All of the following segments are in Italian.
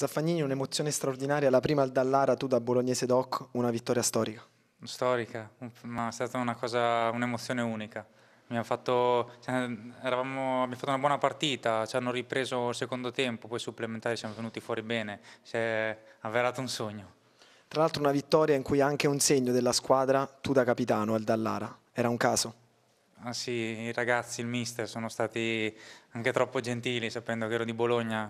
Zaffagnini un'emozione straordinaria, la prima al Dallara, tu da bolognese doc, una vittoria storica. Storica, ma è stata una cosa, un'emozione unica. Abbiamo fatto, cioè, eravamo, abbiamo fatto, una buona partita, ci hanno ripreso il secondo tempo, poi supplementari siamo venuti fuori bene, si è avverato un sogno. Tra l'altro una vittoria in cui anche un segno della squadra, tu da capitano al Dallara, era un caso? Ah sì, i ragazzi, il mister sono stati anche troppo gentili sapendo che ero di Bologna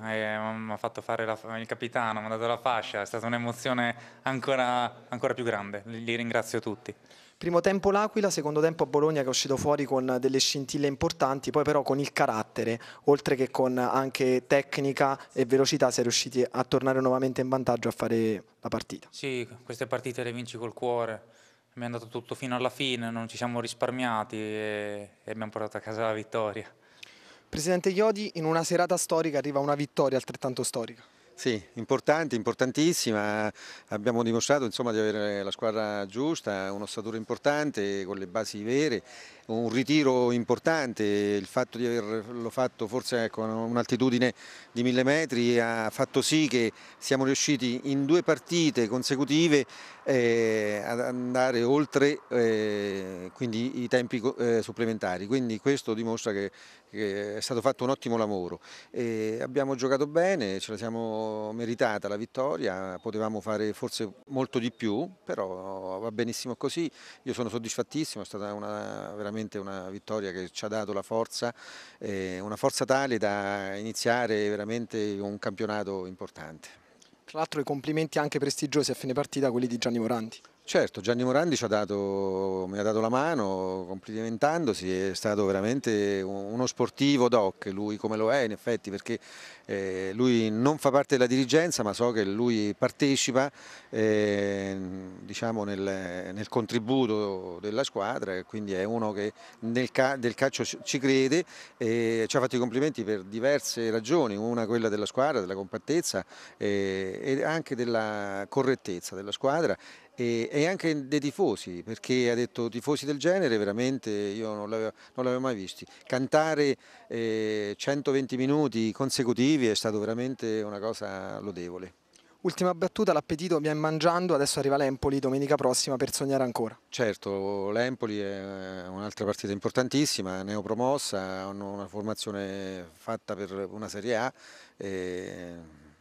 mi ha fatto fare la, il capitano, mi ha dato la fascia, è stata un'emozione ancora, ancora, più grande, li ringrazio tutti. Primo tempo l'Aquila, secondo tempo Bologna che è uscito fuori con delle scintille importanti, poi però con il carattere, oltre che con anche tecnica e velocità si è riusciti a tornare nuovamente in vantaggio a fare la partita. Sì, queste partite le vinci col cuore abbiamo andato tutto fino alla fine, non ci siamo risparmiati e, e abbiamo portato a casa la vittoria. Presidente Iodi, in una serata storica arriva una vittoria altrettanto storica. Sì, importante, importantissima. Abbiamo dimostrato insomma, di avere la squadra giusta, uno statura importante con le basi vere, un ritiro importante. Il fatto di averlo fatto forse ecco, con un'altitudine di mille metri ha fatto sì che siamo riusciti in due partite consecutive eh, ad andare oltre eh, i tempi eh, supplementari. Quindi questo dimostra che, che, è stato fatto un ottimo lavoro. E eh, abbiamo giocato bene, ce la siamo meritata la vittoria, potevamo fare forse molto di più, però va benissimo così, io sono soddisfattissimo, è stata una, veramente una vittoria che ci ha dato la forza, eh, una forza tale da iniziare veramente un campionato importante. Tra l'altro i complimenti anche prestigiosi a fine partita quelli di Gianni Moranti. Certo, Gianni Morandi ha dato, mi ha dato la mano complimentandosi, è stato veramente uno sportivo doc, lui come lo è in effetti, perché eh, lui non fa parte della dirigenza ma so che lui partecipa eh, diciamo nel, nel, contributo della squadra, quindi è uno che nel ca del calcio ci crede e ci ha fatto i complimenti per diverse ragioni, una quella della squadra, della compattezza eh, e anche della correttezza della squadra e, anche dei tifosi, perché ha detto tifosi del genere veramente io non l'avevo mai visti. Cantare eh, 120 minuti consecutivi è stato veramente una cosa lodevole. Ultima battuta, l'appetito mi viene mangiando, adesso arriva l'Empoli domenica prossima per sognare ancora. Certo, l'Empoli è eh, un'altra partita importantissima, neopromossa, hanno una formazione fatta per una Serie A. E eh,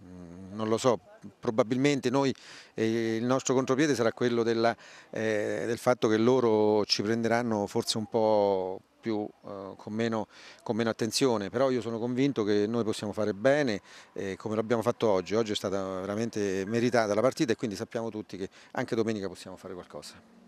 Mm, non lo so, probabilmente noi, eh, il nostro contropiede sarà quello della, eh, del fatto che loro ci prenderanno forse un po' più, eh, con, meno, con, meno, attenzione, però io sono convinto che noi possiamo fare bene eh, come l'abbiamo fatto oggi, oggi è stata veramente meritata la partita e quindi sappiamo tutti che anche domenica possiamo fare qualcosa.